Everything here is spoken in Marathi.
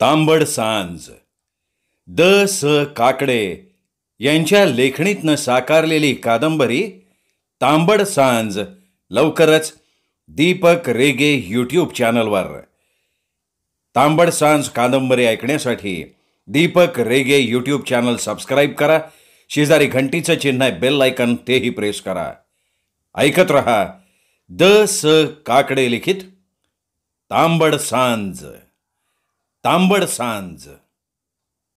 तांबड सांज द स काकडे यांच्या लेखणीतनं साकारलेली कादंबरी तांबड सांज लवकरच दीपक रेगे यूट्यूब चॅनलवर तांबड सांज कादंबरी ऐकण्यासाठी Deepak Rege YouTube channel subscribe करा शेजारी घंटीचं चिन्ह आहे बेल आयकन तेही प्रेस करा ऐकत रहा द स काकडे लिखित तांबड सांज आंबड सांज